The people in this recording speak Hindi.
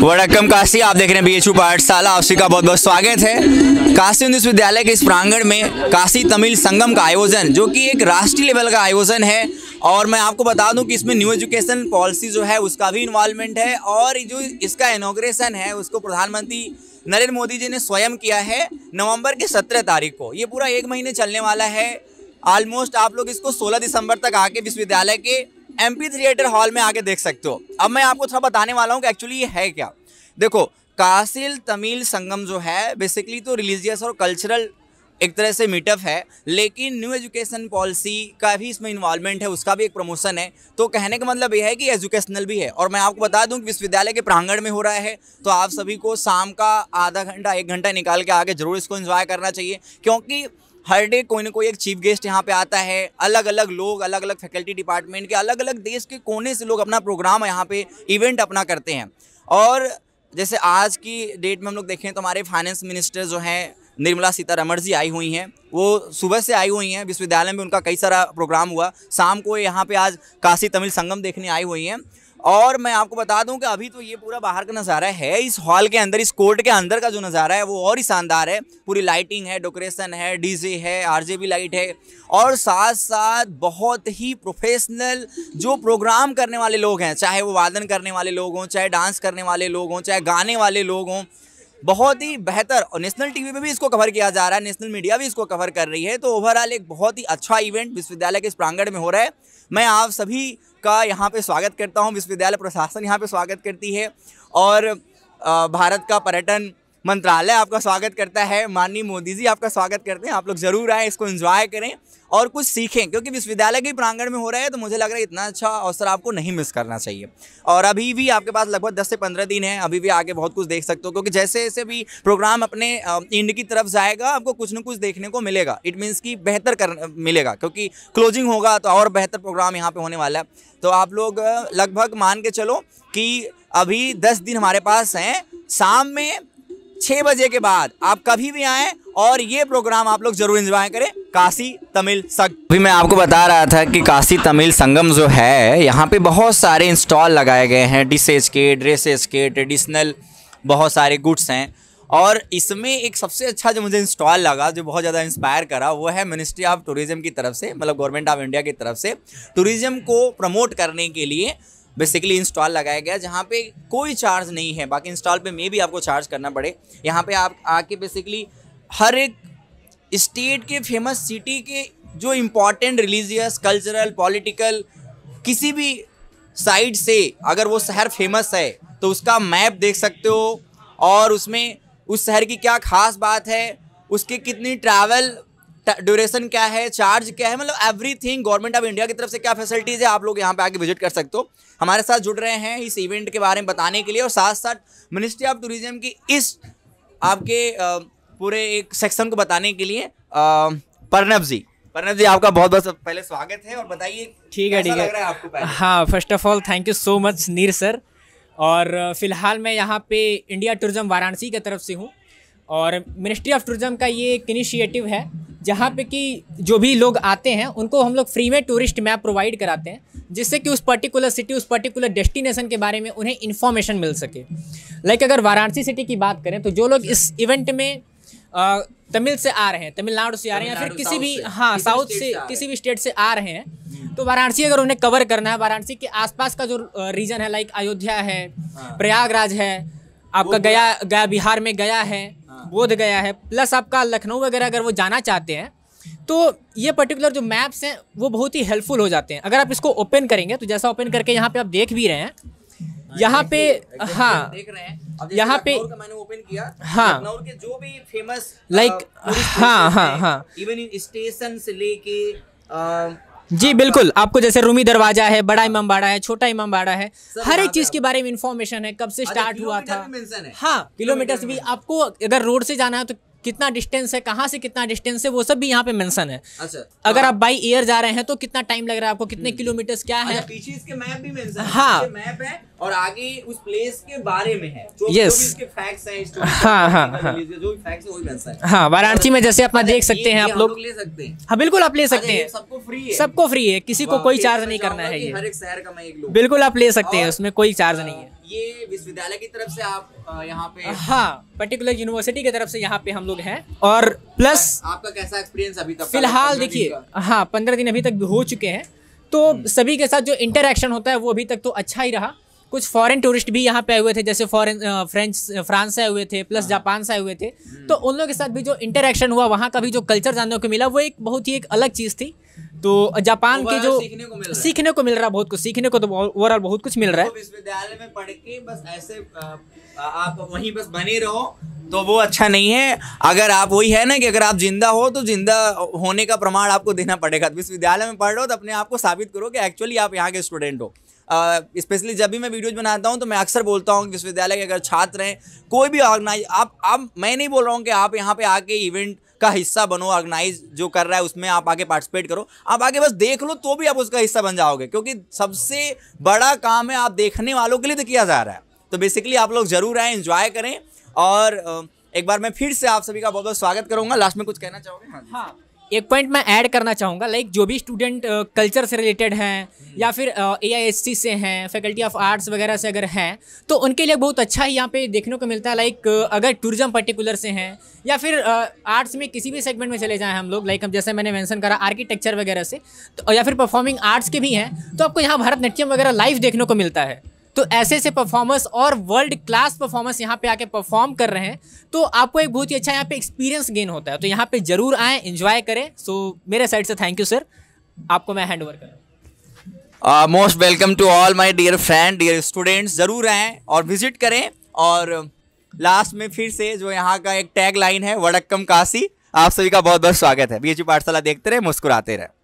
वड़कम काशी आप देख रहे हैं बी एच पाठशाला आपसी का बहुत बहुत स्वागत है काशी हिंदू विश्वविद्यालय के इस प्रांगण में काशी तमिल संगम का आयोजन जो कि एक राष्ट्रीय लेवल का आयोजन है और मैं आपको बता दूं कि इसमें न्यू एजुकेशन पॉलिसी जो है उसका भी इन्वॉल्वमेंट है और जो इसका इनोग्रेशन है उसको प्रधानमंत्री नरेंद्र मोदी जी ने स्वयं किया है नवम्बर के सत्रह तारीख को ये पूरा एक महीने चलने वाला है ऑलमोस्ट आप लोग इसको सोलह दिसंबर तक आके विश्वविद्यालय के एम थिएटर हॉल में आके देख सकते हो अब मैं आपको थोड़ा बताने वाला हूँ कि एक्चुअली ये है क्या देखो कासिल तमिल संगम जो है बेसिकली तो रिलीजियस और कल्चरल एक तरह से मीटअप है लेकिन न्यू एजुकेशन पॉलिसी का भी इसमें इन्वॉल्वमेंट है उसका भी एक प्रमोशन है तो कहने का मतलब यह है कि एजुकेशनल भी है और मैं आपको बता दूं कि विश्वविद्यालय के प्रांगण में हो रहा है तो आप सभी को शाम का आधा घंटा एक घंटा निकाल के आगे जरूर इसको इन्जॉय करना चाहिए क्योंकि हर डे कोई ना कोई एक चीफ गेस्ट यहाँ पे आता है अलग अलग लोग अलग अलग फैकल्टी डिपार्टमेंट के अलग अलग देश के कोने से लोग अपना प्रोग्राम यहाँ पे इवेंट अपना करते हैं और जैसे आज की डेट में हम लोग देखें तो हमारे फाइनेंस मिनिस्टर जो हैं निर्मला सीतारमण जी आई हुई हैं वो सुबह से आई हुई हैं विश्वविद्यालय में उनका कई सारा प्रोग्राम हुआ शाम को यहाँ पर आज काशी तमिल संगम देखने आई हुई हैं और मैं आपको बता दूं कि अभी तो ये पूरा बाहर का नज़ारा है इस हॉल के अंदर इस कोर्ट के अंदर का जो नज़ारा है वो और ही शानदार है पूरी लाइटिंग है डेकोरेशन है डीजे है आरजेबी लाइट है और साथ साथ बहुत ही प्रोफेशनल जो प्रोग्राम करने वाले लोग हैं चाहे वो वादन करने वाले लोग हों चाहे डांस करने वाले लोग हों चाहे गाने वाले लोग हों बहुत ही बेहतर और नेशनल टीवी में भी इसको कवर किया जा रहा है नेशनल मीडिया भी इसको कवर कर रही है तो ओवरऑल एक बहुत ही अच्छा इवेंट विश्वविद्यालय के इस प्रांगण में हो रहा है मैं आप सभी का यहाँ पे स्वागत करता हूँ विश्वविद्यालय प्रशासन यहाँ पे स्वागत करती है और भारत का पर्यटन मंत्रालय आपका स्वागत करता है माननीय मोदी जी आपका स्वागत करते हैं आप लोग ज़रूर आएँ इसको इन्जॉय करें और कुछ सीखें क्योंकि विश्वविद्यालय के प्रांगण में हो रहा है तो मुझे लग रहा है इतना अच्छा अवसर आपको नहीं मिस करना चाहिए और अभी भी आपके पास लगभग दस से पंद्रह दिन है अभी भी आगे बहुत कुछ देख सकते हो क्योंकि जैसे जैसे भी प्रोग्राम अपने इंड की तरफ जाएगा आपको कुछ ना कुछ देखने को मिलेगा इट मीन्स कि बेहतर कर मिलेगा क्योंकि क्लोजिंग होगा तो और बेहतर प्रोग्राम यहाँ पर होने वाला है तो आप लोग लगभग मान के चलो कि अभी दस दिन हमारे पास हैं शाम में छः बजे के बाद आप कभी भी आएँ और ये प्रोग्राम आप लोग जरूर इंजॉय करें काशी तमिल संग अभी मैं आपको बता रहा था कि काशी तमिल संगम जो है यहाँ पे बहुत सारे इंस्टॉल लगाए गए हैं डिशेज के ड्रेसेस के ट्रेडिशनल बहुत सारे गुड्स हैं और इसमें एक सबसे अच्छा जो मुझे इंस्टॉल लगा जो बहुत ज़्यादा इंस्पायर करा वो है मिनिस्ट्री ऑफ टूरिज़्म की तरफ से मतलब गवर्नमेंट ऑफ इंडिया की तरफ से टूरिज़्म को प्रमोट करने के लिए बेसिकली इंस्टॉल लगाया गया जहाँ पे कोई चार्ज नहीं है बाकी इंस्टॉल पे मे भी आपको चार्ज करना पड़े यहाँ पे आप आके बेसिकली हर एक स्टेट के फेमस सिटी के जो इम्पॉर्टेंट रिलीजियस कल्चरल पॉलिटिकल किसी भी साइड से अगर वो शहर फेमस है तो उसका मैप देख सकते हो और उसमें उस शहर की क्या खास बात है उसके कितनी ट्रैवल ड्यूरेशन क्या है चार्ज क्या है मतलब एवरीथिंग गवर्नमेंट ऑफ इंडिया की तरफ से क्या फैसिलिटीज़ है आप लोग यहाँ पे आके विजिट कर सकते हो हमारे साथ जुड़ रहे हैं इस इवेंट के बारे में बताने के लिए और साथ साथ मिनिस्ट्री ऑफ टूरिज्म की इस आपके पूरे एक सेक्शन को बताने के लिए प्रणब जी प्रणब जी आपका बहुत बहुत पहले स्वागत है और बताइए ठीक है ठीक है आपको पहले? हाँ first of all thank you so much Neer sir और फिलहाल मैं यहाँ पे इंडिया टूरिज्म वाराणसी की तरफ से हूँ और मिनिस्ट्री ऑफ टूरिज्म का ये एक इनिशिएटिव है जहाँ पे कि जो भी लोग आते हैं उनको हम लोग फ्री में टूरिस्ट मैप प्रोवाइड कराते हैं जिससे कि उस पर्टिकुलर सिटी उस पर्टिकुलर डेस्टिनेशन के बारे में उन्हें इन्फॉर्मेशन मिल सके लाइक like अगर वाराणसी सिटी की बात करें तो जो लोग इस इवेंट में तमिल से आ रहे हैं तमिलनाडु से आ रहे हैं या फिर किसी भी हाँ साउथ से किसी भी स्टेट से आ रहे हैं तो वाराणसी अगर उन्हें कवर करना है वाराणसी के आसपास का जो रीजन है लाइक अयोध्या है हाँ। प्रयागराज है आपका गया गया बिहार में गया है बोध गया है प्लस आपका लखनऊ वगैरह अगर वो जाना चाहते हैं तो ये पर्टिकुलर जो मैप्स हैं वो बहुत ही हेल्पफुल हो जाते हैं अगर आप इसको ओपन करेंगे तो जैसा ओपन करके यहाँ पे आप देख भी रहे हैं हाँ, यहाँ पे हाँ देख रहे हैं यहाँ पे मैंने ओपन किया हाँ के जो भी फेमस लाइक uh, हाँ हाँ हाँ इवन स्टेशन से लेके uh, जी बिल्कुल आपको जैसे रूमी दरवाजा है बड़ा इमाम बाड़ा है छोटा इमाम बाड़ा है हर एक चीज के बारे में इन्फॉर्मेशन है कब से स्टार्ट अच्छा, हुआ था हाँ किलोमीटर भी आपको अगर रोड से जाना है तो कितना डिस्टेंस है कहाँ से कितना डिस्टेंस है वो सब भी यहाँ पे मेंशन है अच्छा तो अगर आप बाई एयर जा रहे हैं तो कितना टाइम लग रहा है आपको कितने किलोमीटर हम्म। क्या है अच्छा, पीछे इसके मैप भी मेंशन हाँ मैप है और आगे उस प्लेस के बारे में है yes. जो फैक्ट्स हैं हाँ हाँ, हाँ।, हाँ वाराणसी में जैसे अपना अच्छा, देख सकते हैं आप लोग ले सकते हैं हाँ बिल्कुल आप ले अच्छा, सकते हैं सबको फ्री है सबको फ्री है किसी को कोई चार्ज तो नहीं करना है ये हर एक शहर का मैं बिल्कुल आप ले सकते हैं उसमें कोई चार्ज नहीं है ये विश्वविद्यालय की तरफ से आप यहाँ पे हाँ पर्टिकुलर यूनिवर्सिटी की तरफ से यहाँ पे हम लोग हैं और प्लस आपका कैसा एक्सपीरियंस अभी तक फिलहाल देखिए हाँ पंद्रह दिन अभी तक हो चुके हैं तो हम्म। सभी के साथ जो इंटरेक्शन होता है वो अभी तक तो अच्छा ही रहा कुछ फॉरेन टूरिस्ट भी यहाँ पे आए हुए थे जैसे फॉरेन फ्रेंच फ्रांस से आए हुए थे प्लस जापान हाँ। से आए हुए थे हम्म। तो उन लोगों के साथ भी जो इंटरेक्शन हुआ वहाँ का भी जो कल्चर जानने को मिला वो एक बहुत ही एक अलग चीज़ थी तो जापान के जो सीखने को मिल सीखने को मिल रहा बहुत कुछ सीखने को तो ओवरऑल बहुत कुछ मिल रहा है तो विश्वविद्यालय में पढ़ के बस ऐसे आप वहीं बस बने रहो तो वो अच्छा नहीं है अगर आप वही है ना कि अगर आप जिंदा हो तो जिंदा होने का प्रमाण आपको देना पड़ेगा तो विश्वविद्यालय में पढ़ रहे हो तो अपने आप को साबित करो कि एक्चुअली आप यहाँ के स्टूडेंट हो स्पेशली uh, जब भी मैं वीडियोज बनाता हूँ तो मैं अक्सर बोलता हूँ कि विश्वविद्यालय के अगर छात्र हैं कोई भी ऑर्गेनाइज आप आप मैं नहीं बोल रहा हूँ कि आप यहाँ पे आके इवेंट का हिस्सा बनो ऑर्गेनाइज जो कर रहा है उसमें आप आगे पार्टिसिपेट करो आप आगे बस देख लो तो भी आप उसका हिस्सा बन जाओगे क्योंकि सबसे बड़ा काम है आप देखने वालों के लिए तो किया जा रहा है तो बेसिकली आप लोग जरूर आए इंजॉय करें और एक बार मैं फिर से आप सभी का बहुत बहुत स्वागत करूंगा लास्ट में कुछ कहना चाहोगे हाँ, हाँ। एक पॉइंट मैं ऐड करना चाहूँगा लाइक जो भी स्टूडेंट कल्चर uh, से रिलेटेड हैं hmm. या फिर ए आई एस सी से हैं फैकल्टी ऑफ आर्ट्स वगैरह से अगर हैं तो उनके लिए बहुत अच्छा ही यहाँ पे देखने को मिलता है लाइक uh, अगर टूरिज्म पर्टिकुलर से हैं या फिर आर्ट्स uh, में किसी भी सेगमेंट में चले जाएँ हम लोग लाइक हम जैसे मैंने मैंसन करा आर्किटेक्चर वगैरह से तो या फिर परफॉर्मिंग आर्ट्स के भी हैं तो आपको यहाँ भारतनाट्यम वगैरह लाइव देखने को मिलता है तो ऐसे ऐसे परफॉर्मर्स और वर्ल्ड क्लास परफॉर्मर्स यहाँ पे आके परफॉर्म कर रहे हैं तो आपको एक बहुत ही अच्छा यहाँ पे एक्सपीरियंस गेन होता है तो यहाँ पे जरूर आए इंजॉय करें सो मेरे साइड से थैंक यू सर आपको मैं हैंड ओवर कर most welcome to all my dear friend dear students ज़रूर आए और विजिट करें और लास्ट uh, में फिर से जो यहाँ का एक टैग लाइन है वडक्कम काशी आप सभी का बहुत बहुत स्वागत है एच पाठशाला देखते रहे मुस्कुराते रहे